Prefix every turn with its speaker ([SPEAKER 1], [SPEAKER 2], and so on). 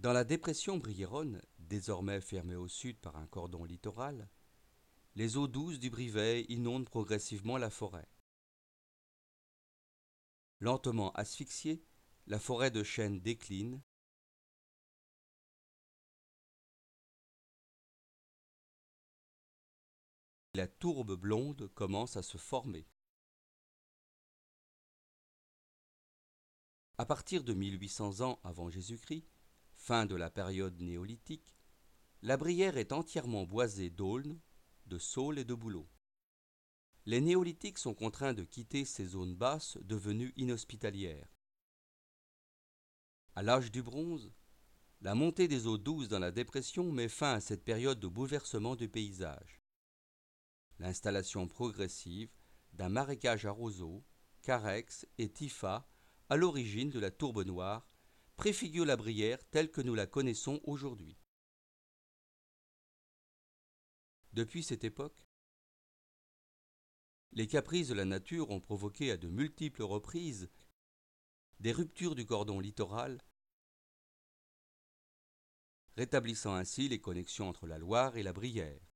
[SPEAKER 1] Dans la dépression briéronne, désormais fermée au sud par un cordon littoral, les eaux douces du Brivet inondent progressivement la forêt.
[SPEAKER 2] Lentement asphyxiée, la forêt de chênes décline. La tourbe blonde commence à se former.
[SPEAKER 1] À partir de 1800 ans avant Jésus-Christ, fin de la période néolithique, la Brière est entièrement boisée d'aulnes, de saules et de bouleaux. Les néolithiques sont contraints de quitter ces zones basses devenues inhospitalières. À l'âge du bronze, la montée des eaux douces dans la dépression met fin à cette période de bouleversement du paysage. L'installation progressive d'un marécage à roseaux, carex et typha à l'origine de la tourbe noire préfigure la Brière telle que nous la connaissons aujourd'hui. Depuis cette époque, les caprices de la nature ont provoqué à de multiples reprises des ruptures du cordon littoral,
[SPEAKER 2] rétablissant ainsi les connexions entre la Loire et la Brière.